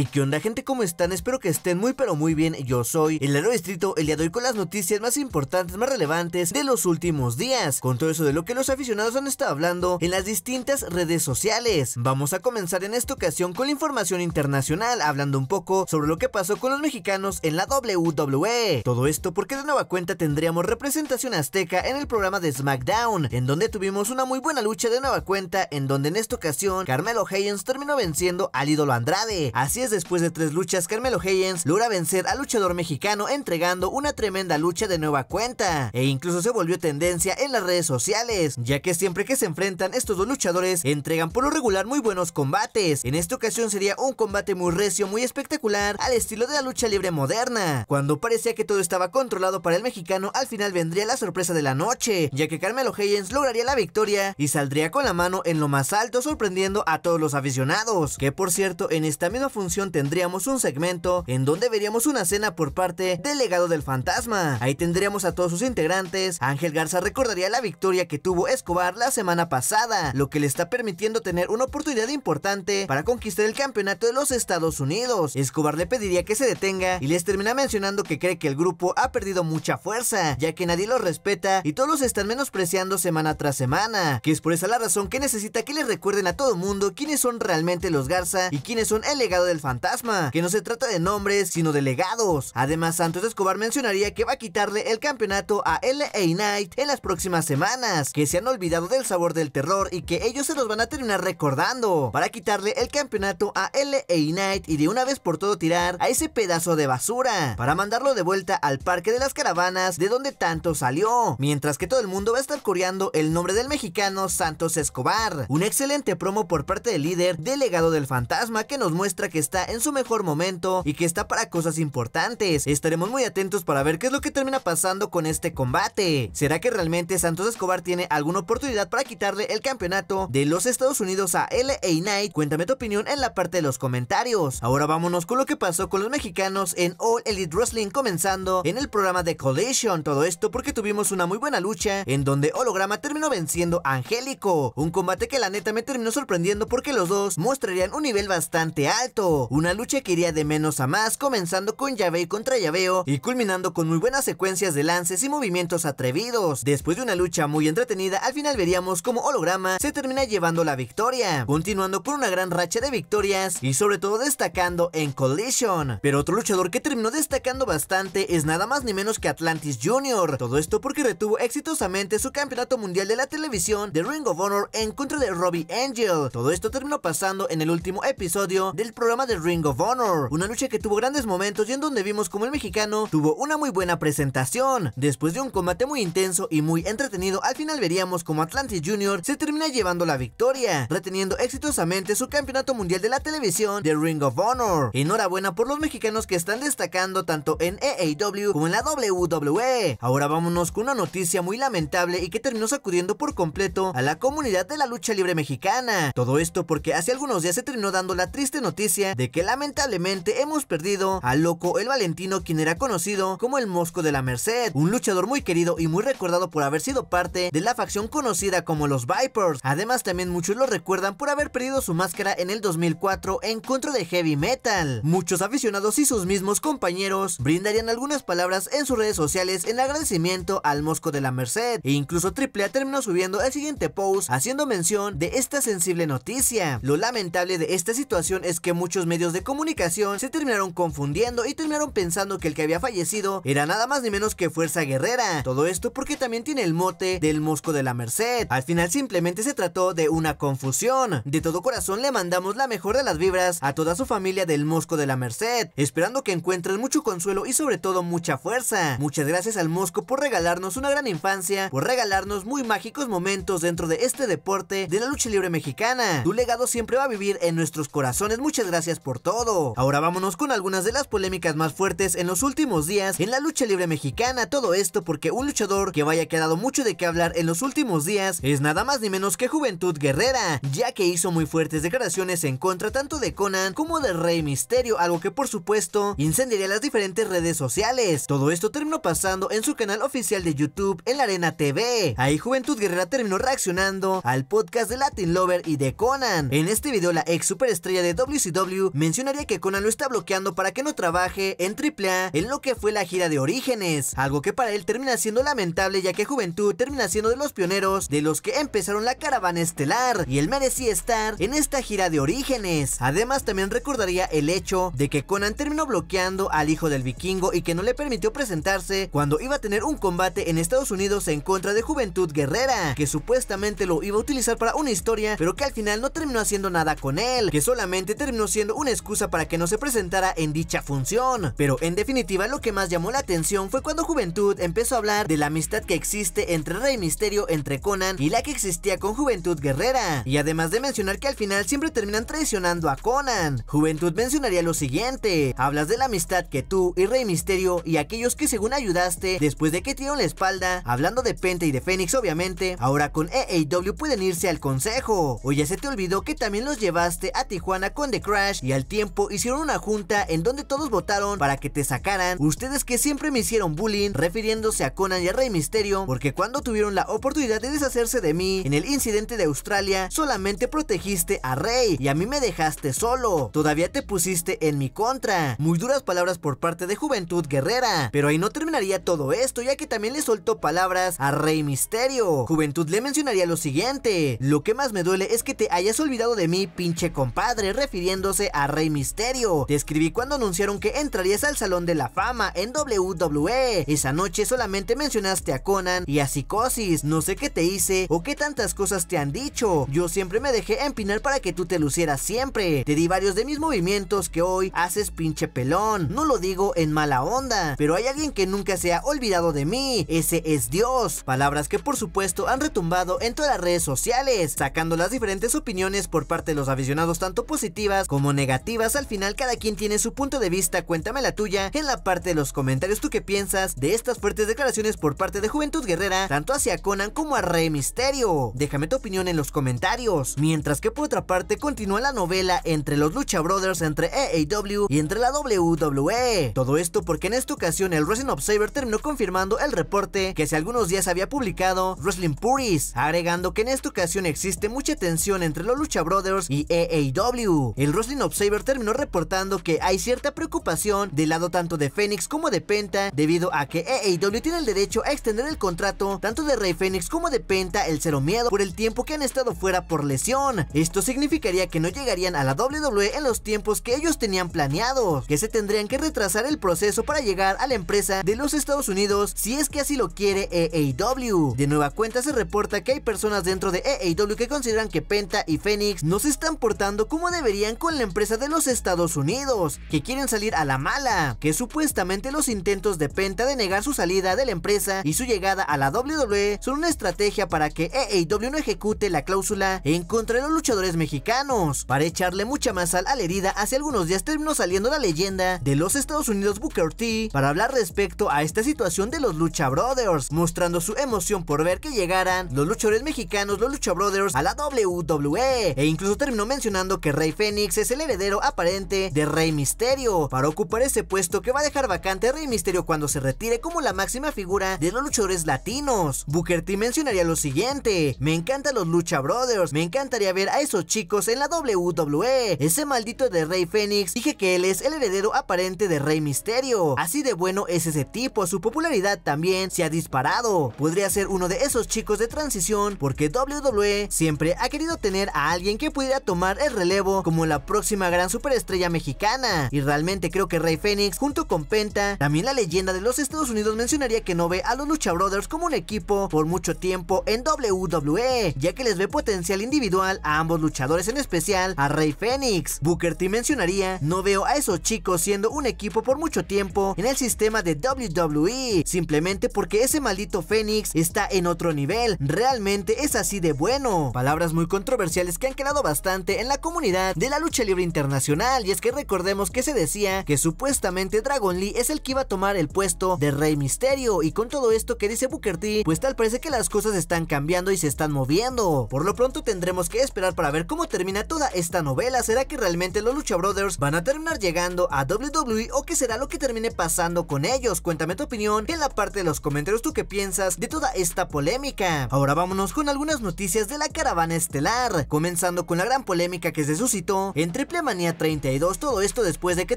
¿Y qué onda gente? ¿Cómo están? Espero que estén muy pero muy bien, yo soy el Aero distrito, el día de hoy con las noticias más importantes, más relevantes de los últimos días, con todo eso de lo que los aficionados han estado hablando en las distintas redes sociales. Vamos a comenzar en esta ocasión con la información internacional, hablando un poco sobre lo que pasó con los mexicanos en la WWE. Todo esto porque de nueva cuenta tendríamos representación azteca en el programa de SmackDown, en donde tuvimos una muy buena lucha de nueva cuenta, en donde en esta ocasión Carmelo Hayens terminó venciendo al ídolo Andrade. Así es después de tres luchas, Carmelo Hayens logra vencer al luchador mexicano entregando una tremenda lucha de nueva cuenta, e incluso se volvió tendencia en las redes sociales, ya que siempre que se enfrentan estos dos luchadores entregan por lo regular muy buenos combates. En esta ocasión sería un combate muy recio, muy espectacular, al estilo de la lucha libre moderna. Cuando parecía que todo estaba controlado para el mexicano, al final vendría la sorpresa de la noche, ya que Carmelo Hayens lograría la victoria y saldría con la mano en lo más alto, sorprendiendo a todos los aficionados. Que por cierto, en esta misma función tendríamos un segmento en donde veríamos una cena por parte del legado del fantasma. Ahí tendríamos a todos sus integrantes. Ángel Garza recordaría la victoria que tuvo Escobar la semana pasada, lo que le está permitiendo tener una oportunidad importante para conquistar el campeonato de los Estados Unidos. Escobar le pediría que se detenga y les termina mencionando que cree que el grupo ha perdido mucha fuerza, ya que nadie los respeta y todos los están menospreciando semana tras semana, que es por esa la razón que necesita que les recuerden a todo mundo quiénes son realmente los Garza y quiénes son el legado del fantasma, que no se trata de nombres, sino de legados. Además, Santos Escobar mencionaría que va a quitarle el campeonato a LA Knight en las próximas semanas, que se han olvidado del sabor del terror y que ellos se los van a terminar recordando, para quitarle el campeonato a LA Knight y de una vez por todo tirar a ese pedazo de basura, para mandarlo de vuelta al Parque de las Caravanas de donde tanto salió, mientras que todo el mundo va a estar coreando el nombre del mexicano Santos Escobar. Un excelente promo por parte del líder delegado del fantasma que nos muestra que está en su mejor momento y que está para cosas importantes. Estaremos muy atentos para ver qué es lo que termina pasando con este combate. ¿Será que realmente Santos Escobar tiene alguna oportunidad para quitarle el campeonato de los Estados Unidos a LA Knight? Cuéntame tu opinión en la parte de los comentarios. Ahora vámonos con lo que pasó con los mexicanos en All Elite Wrestling comenzando en el programa de Collision. Todo esto porque tuvimos una muy buena lucha en donde Holograma terminó venciendo a Angélico. Un combate que la neta me terminó sorprendiendo porque los dos mostrarían un nivel bastante alto. Una lucha que iría de menos a más, comenzando con y contra llaveo y culminando con muy buenas secuencias de lances y movimientos atrevidos. Después de una lucha muy entretenida, al final veríamos como Holograma se termina llevando la victoria, continuando con una gran racha de victorias y sobre todo destacando en Collision. Pero otro luchador que terminó destacando bastante es nada más ni menos que Atlantis Jr. Todo esto porque retuvo exitosamente su campeonato mundial de la televisión de Ring of Honor en contra de Robbie Angel. Todo esto terminó pasando en el último episodio del programa de de Ring of Honor, una lucha que tuvo grandes momentos y en donde vimos como el mexicano tuvo una muy buena presentación. Después de un combate muy intenso y muy entretenido, al final veríamos como Atlantis Jr. se termina llevando la victoria, reteniendo exitosamente su campeonato mundial de la televisión de Ring of Honor. Enhorabuena por los mexicanos que están destacando tanto en EAW como en la WWE. Ahora vámonos con una noticia muy lamentable y que terminó sacudiendo por completo a la comunidad de la lucha libre mexicana. Todo esto porque hace algunos días se terminó dando la triste noticia de que lamentablemente hemos perdido al loco el Valentino quien era conocido como el Mosco de la Merced, un luchador muy querido y muy recordado por haber sido parte de la facción conocida como los Vipers. Además también muchos lo recuerdan por haber perdido su máscara en el 2004 en contra de Heavy Metal. Muchos aficionados y sus mismos compañeros brindarían algunas palabras en sus redes sociales en agradecimiento al Mosco de la Merced e incluso Triple A terminó subiendo el siguiente post haciendo mención de esta sensible noticia. Lo lamentable de esta situación es que muchos medios de comunicación se terminaron confundiendo y terminaron pensando que el que había fallecido era nada más ni menos que Fuerza Guerrera. Todo esto porque también tiene el mote del Mosco de la Merced. Al final simplemente se trató de una confusión. De todo corazón le mandamos la mejor de las vibras a toda su familia del Mosco de la Merced, esperando que encuentren mucho consuelo y sobre todo mucha fuerza. Muchas gracias al Mosco por regalarnos una gran infancia, por regalarnos muy mágicos momentos dentro de este deporte de la lucha libre mexicana. Tu legado siempre va a vivir en nuestros corazones. Muchas gracias por todo. Ahora vámonos con algunas de las polémicas más fuertes en los últimos días en la lucha libre mexicana, todo esto porque un luchador que vaya quedado mucho de qué hablar en los últimos días es nada más ni menos que Juventud Guerrera, ya que hizo muy fuertes declaraciones en contra tanto de Conan como de Rey Misterio, algo que por supuesto incendiaría las diferentes redes sociales. Todo esto terminó pasando en su canal oficial de YouTube, en la Arena TV. Ahí Juventud Guerrera terminó reaccionando al podcast de Latin Lover y de Conan. En este video la ex superestrella de WCW mencionaría que Conan lo está bloqueando para que no trabaje en AAA en lo que fue la gira de Orígenes, algo que para él termina siendo lamentable ya que Juventud termina siendo de los pioneros de los que empezaron la caravana estelar y él merecía estar en esta gira de Orígenes. Además también recordaría el hecho de que Conan terminó bloqueando al hijo del vikingo y que no le permitió presentarse cuando iba a tener un combate en Estados Unidos en contra de Juventud Guerrera, que supuestamente lo iba a utilizar para una historia, pero que al final no terminó haciendo nada con él, que solamente terminó siendo una excusa para que no se presentara en dicha función. Pero en definitiva lo que más llamó la atención fue cuando Juventud empezó a hablar de la amistad que existe entre Rey Misterio, entre Conan y la que existía con Juventud Guerrera. Y además de mencionar que al final siempre terminan traicionando a Conan, Juventud mencionaría lo siguiente, hablas de la amistad que tú y Rey Misterio y aquellos que según ayudaste después de que tiraron la espalda, hablando de Pente y de Fénix obviamente, ahora con EAW pueden irse al consejo. O ya se te olvidó que también los llevaste a Tijuana con The Crash y al tiempo hicieron una junta en donde todos votaron para que te sacaran. Ustedes que siempre me hicieron bullying refiriéndose a Conan y a Rey Misterio porque cuando tuvieron la oportunidad de deshacerse de mí en el incidente de Australia solamente protegiste a Rey y a mí me dejaste solo. Todavía te pusiste en mi contra. Muy duras palabras por parte de Juventud Guerrera. Pero ahí no terminaría todo esto ya que también le soltó palabras a Rey Misterio. Juventud le mencionaría lo siguiente. Lo que más me duele es que te hayas olvidado de mí pinche compadre refiriéndose a Rey Misterio. Te escribí cuando anunciaron que entrarías al Salón de la Fama en WWE. Esa noche solamente mencionaste a Conan y a Psicosis. No sé qué te hice o qué tantas cosas te han dicho. Yo siempre me dejé empinar para que tú te lucieras siempre. Te di varios de mis movimientos que hoy haces pinche pelón. No lo digo en mala onda, pero hay alguien que nunca se ha olvidado de mí. Ese es Dios. Palabras que por supuesto han retumbado en todas las redes sociales, sacando las diferentes opiniones por parte de los aficionados tanto positivas como negativas negativas, al final cada quien tiene su punto de vista, cuéntame la tuya en la parte de los comentarios, tú qué piensas de estas fuertes declaraciones por parte de Juventud Guerrera, tanto hacia Conan como a Rey Misterio. Déjame tu opinión en los comentarios. Mientras que por otra parte continúa la novela entre los Lucha Brothers, entre eaw y entre la WWE. Todo esto porque en esta ocasión el Wrestling Observer terminó confirmando el reporte que hace algunos días había publicado Wrestling Puris, agregando que en esta ocasión existe mucha tensión entre los Lucha Brothers y eaw El Wrestling Observer terminó reportando que hay cierta preocupación del lado tanto de Fénix como de Penta debido a que AEW tiene el derecho a extender el contrato tanto de Rey Fénix como de Penta el Cero Miedo por el tiempo que han estado fuera por lesión. Esto significaría que no llegarían a la WWE en los tiempos que ellos tenían planeados, que se tendrían que retrasar el proceso para llegar a la empresa de los Estados Unidos si es que así lo quiere AEW. De nueva cuenta se reporta que hay personas dentro de AEW que consideran que Penta y Fénix no se están portando como deberían con la empresa de los Estados Unidos, que quieren salir a la mala, que supuestamente los intentos de Penta de negar su salida de la empresa y su llegada a la WWE son una estrategia para que EAW no ejecute la cláusula en contra de los luchadores mexicanos, para echarle mucha más sal a la herida hace algunos días terminó saliendo la leyenda de los Estados Unidos Booker T para hablar respecto a esta situación de los Lucha Brothers, mostrando su emoción por ver que llegaran los luchadores mexicanos, los Lucha Brothers a la WWE, e incluso terminó mencionando que Rey Fénix es el heredero aparente de Rey Misterio, para ocupar ese puesto que va a dejar vacante Rey Misterio cuando se retire como la máxima figura de los luchadores latinos. Booker T mencionaría lo siguiente, me encantan los Lucha Brothers, me encantaría ver a esos chicos en la WWE, ese maldito de Rey Fénix, dije que él es el heredero aparente de Rey Misterio, así de bueno es ese tipo, su popularidad también se ha disparado, podría ser uno de esos chicos de transición porque WWE siempre ha querido tener a alguien que pudiera tomar el relevo como la próxima gran superestrella mexicana. Y realmente creo que Rey Fénix, junto con Penta, también la leyenda de los Estados Unidos mencionaría que no ve a los Lucha Brothers como un equipo por mucho tiempo en WWE, ya que les ve potencial individual a ambos luchadores, en especial a Rey Fénix. Booker T mencionaría, no veo a esos chicos siendo un equipo por mucho tiempo en el sistema de WWE, simplemente porque ese maldito Fénix está en otro nivel, realmente es así de bueno. Palabras muy controversiales que han quedado bastante en la comunidad de la lucha libre internacional. Y es que recordemos que se decía que supuestamente Dragon Lee es el que iba a tomar el puesto de Rey Misterio. Y con todo esto que dice Booker T, pues tal parece que las cosas están cambiando y se están moviendo. Por lo pronto tendremos que esperar para ver cómo termina toda esta novela. ¿Será que realmente los Lucha Brothers van a terminar llegando a WWE o qué será lo que termine pasando con ellos? Cuéntame tu opinión en la parte de los comentarios tú qué piensas de toda esta polémica. Ahora vámonos con algunas noticias de la caravana estelar, comenzando con la gran polémica que se suscitó entre Triple 32, todo esto después de que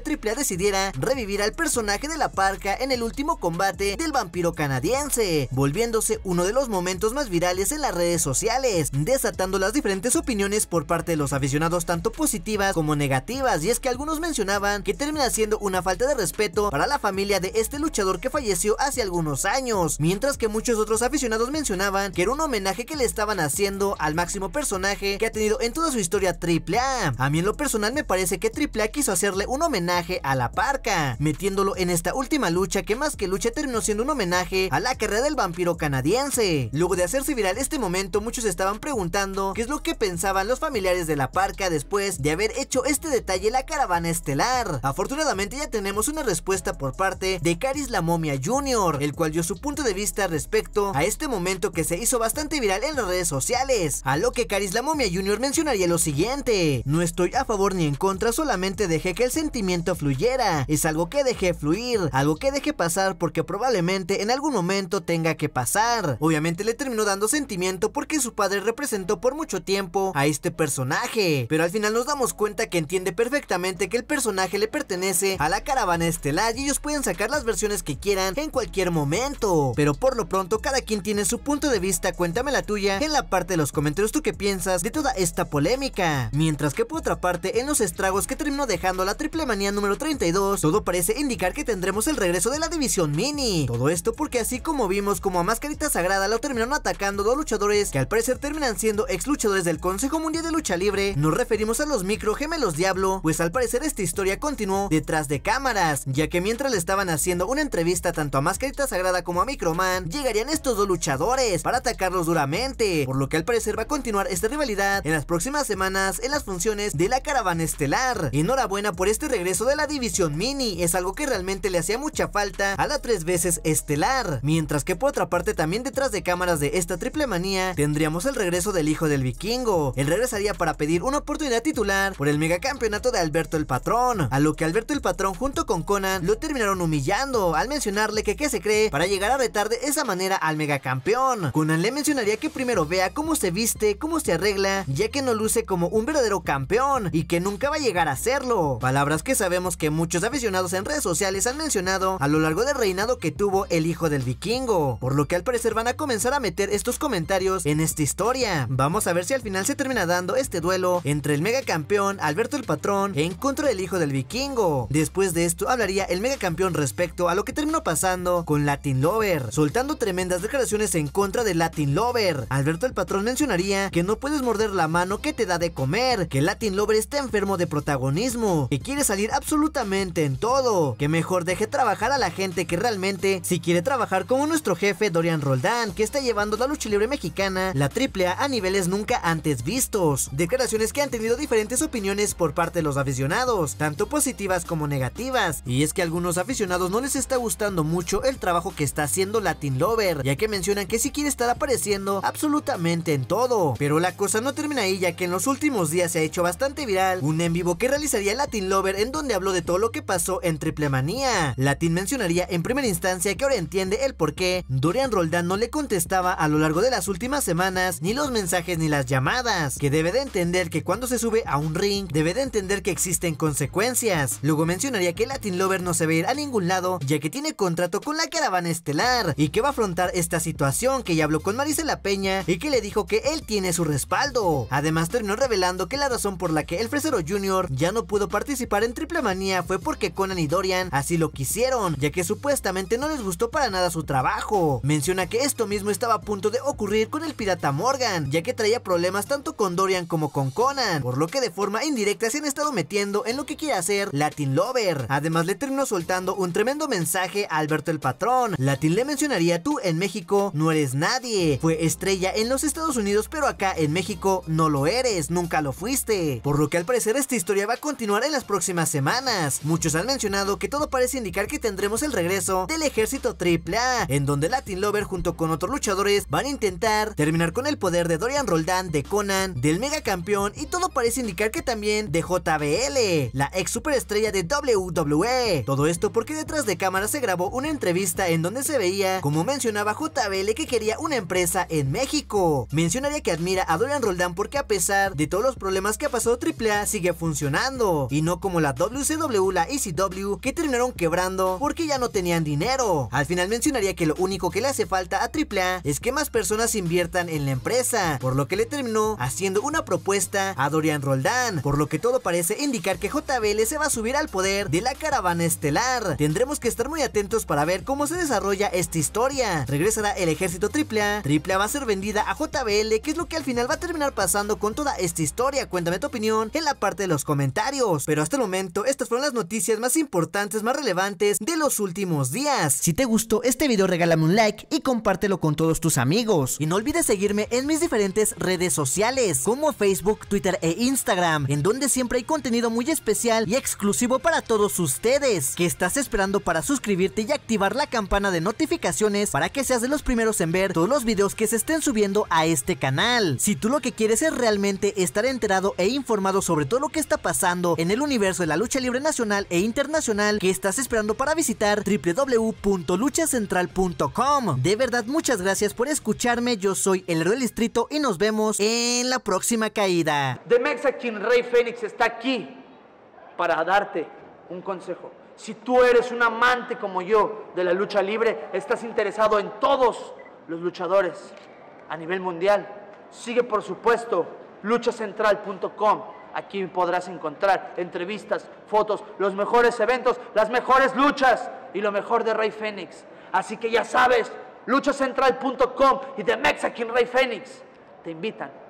Triple decidiera revivir al personaje de la parca en el último combate del vampiro canadiense, volviéndose uno de los momentos más virales en las redes sociales, desatando las diferentes opiniones por parte de los aficionados tanto positivas como negativas, y es que algunos mencionaban que termina siendo una falta de respeto para la familia de este luchador que falleció hace algunos años, mientras que muchos otros aficionados mencionaban que era un homenaje que le estaban haciendo al máximo personaje que ha tenido en toda su historia Triple A. A mí en lo personal me parece que Triple A quiso hacerle un homenaje a la parca, metiéndolo en esta última lucha que más que lucha terminó siendo un homenaje a la carrera del vampiro canadiense. Luego de hacerse viral este momento, muchos estaban preguntando qué es lo que pensaban los familiares de la parca después de haber hecho este detalle la caravana estelar. Afortunadamente ya tenemos una respuesta por parte de Caris la momia Jr., el cual dio su punto de vista respecto a este momento que se hizo bastante viral en las redes sociales, a lo que Caris la momia Jr. mencionaría lo siguiente, no estoy a favor ni en contra, solamente dejé que el sentimiento fluyera. Es algo que dejé fluir, algo que dejé pasar porque probablemente en algún momento tenga que pasar. Obviamente le terminó dando sentimiento porque su padre representó por mucho tiempo a este personaje, pero al final nos damos cuenta que entiende perfectamente que el personaje le pertenece a la caravana estelar y ellos pueden sacar las versiones que quieran en cualquier momento. Pero por lo pronto cada quien tiene su punto de vista, cuéntame la tuya en la parte de los comentarios tú qué piensas de toda esta polémica. Mientras que por otra parte en los estragos que terminó dejando la triple manía número 32, todo parece indicar que tendremos el regreso de la división mini. Todo esto porque así como vimos como a Mascarita Sagrada lo terminaron atacando dos luchadores que al parecer terminan siendo ex luchadores del Consejo Mundial de Lucha Libre, nos referimos a los micro gemelos Diablo, pues al parecer esta historia continuó detrás de cámaras, ya que mientras le estaban haciendo una entrevista tanto a Mascarita Sagrada como a Microman, llegarían estos dos luchadores para atacarlos duramente, por lo que al parecer va a continuar esta rivalidad en las próximas semanas en las funciones de la caravana Estelar. Enhorabuena por este regreso de la división mini, es algo que realmente le hacía mucha falta a la tres veces estelar. Mientras que por otra parte también detrás de cámaras de esta triple manía tendríamos el regreso del hijo del vikingo. Él regresaría para pedir una oportunidad titular por el megacampeonato de Alberto el Patrón, a lo que Alberto el Patrón junto con Conan lo terminaron humillando al mencionarle que qué se cree para llegar a retar de esa manera al megacampeón. Conan le mencionaría que primero vea cómo se viste, cómo se arregla, ya que no luce como un verdadero campeón y que nunca va a llegar a serlo. Palabras que sabemos que muchos aficionados en redes sociales han mencionado a lo largo del reinado que tuvo el hijo del vikingo, por lo que al parecer van a comenzar a meter estos comentarios en esta historia. Vamos a ver si al final se termina dando este duelo entre el megacampeón Alberto el Patrón en contra del hijo del vikingo. Después de esto hablaría el megacampeón respecto a lo que terminó pasando con Latin Lover, soltando tremendas declaraciones en contra de Latin Lover. Alberto el Patrón mencionaría que no puedes morder la mano que te da de comer, que Latin Lover está enfermo de protagonismo, que quiere salir absolutamente en todo, que mejor deje trabajar a la gente que realmente si quiere trabajar como nuestro jefe Dorian Roldán, que está llevando la lucha libre mexicana, la AAA a niveles nunca antes vistos. Declaraciones que han tenido diferentes opiniones por parte de los aficionados, tanto positivas como negativas, y es que a algunos aficionados no les está gustando mucho el trabajo que está haciendo Latin Lover, ya que mencionan que si quiere estar apareciendo absolutamente en todo. Pero la cosa no termina ahí, ya que en los últimos días se ha hecho bastante viral un en vivo que realizaría Latin Lover en donde habló de todo lo que pasó en Triple Manía. Latin mencionaría en primera instancia que ahora entiende el por qué Dorian Roldán no le contestaba a lo largo de las últimas semanas ni los mensajes ni las llamadas, que debe de entender que cuando se sube a un ring debe de entender que existen consecuencias. Luego mencionaría que Latin Lover no se ve a ir a ningún lado ya que tiene contrato con la caravana estelar y que va a afrontar esta situación que ya habló con Marisela Peña y que le dijo que él tiene su respaldo. Además terminó revelando que la razón por la que él Jr. ya no pudo participar en Triple Manía fue porque Conan y Dorian así lo quisieron, ya que supuestamente no les gustó para nada su trabajo. Menciona que esto mismo estaba a punto de ocurrir con el pirata Morgan, ya que traía problemas tanto con Dorian como con Conan, por lo que de forma indirecta se han estado metiendo en lo que quiere hacer Latin Lover. Además le terminó soltando un tremendo mensaje a Alberto el Patrón. Latin le mencionaría tú en México no eres nadie, fue estrella en los Estados Unidos pero acá en México no lo eres, nunca lo fuiste. Por lo que al esta historia va a continuar en las próximas semanas. Muchos han mencionado que todo parece indicar que tendremos el regreso del ejército AAA, en donde Latin Lover junto con otros luchadores van a intentar terminar con el poder de Dorian Roldán, de Conan, del mega campeón y todo parece indicar que también de JBL, la ex superestrella de WWE. Todo esto porque detrás de cámara se grabó una entrevista en donde se veía, como mencionaba JBL, que quería una empresa en México. Mencionaría que admira a Dorian Roldán porque a pesar de todos los problemas que ha pasado AAA, sigue funcionando. Y no como la WCW, la ECW, que terminaron quebrando porque ya no tenían dinero. Al final mencionaría que lo único que le hace falta a AAA es que más personas inviertan en la empresa, por lo que le terminó haciendo una propuesta a Dorian Roldán, por lo que todo parece indicar que JBL se va a subir al poder de la caravana estelar. Tendremos que estar muy atentos para ver cómo se desarrolla esta historia. Regresará el ejército Triple AAA va a ser vendida a JBL, que es lo que al final va a terminar pasando con toda esta historia. Cuéntame tu opinión en la parte de los comentarios. Pero hasta el momento, estas fueron las noticias más importantes, más relevantes de los últimos días. Si te gustó este video, regálame un like y compártelo con todos tus amigos. Y no olvides seguirme en mis diferentes redes sociales, como Facebook, Twitter e Instagram, en donde siempre hay contenido muy especial y exclusivo para todos ustedes. que estás esperando para suscribirte y activar la campana de notificaciones para que seas de los primeros en ver todos los videos que se estén subiendo a este canal? Si tú lo que quieres es realmente estar enterado e informado sobre todo lo que está pasando en el universo de la lucha libre nacional e internacional que estás esperando para visitar www.luchacentral.com. De verdad, muchas gracias por escucharme. Yo soy el héroe del distrito y nos vemos en la próxima caída. The Mexican Rey Fénix está aquí para darte un consejo. Si tú eres un amante como yo de la lucha libre, estás interesado en todos los luchadores a nivel mundial, sigue por supuesto luchacentral.com Aquí podrás encontrar entrevistas, fotos, los mejores eventos, las mejores luchas y lo mejor de Rey Fénix. Así que ya sabes, luchacentral.com y de Mexican Rey Fénix te invitan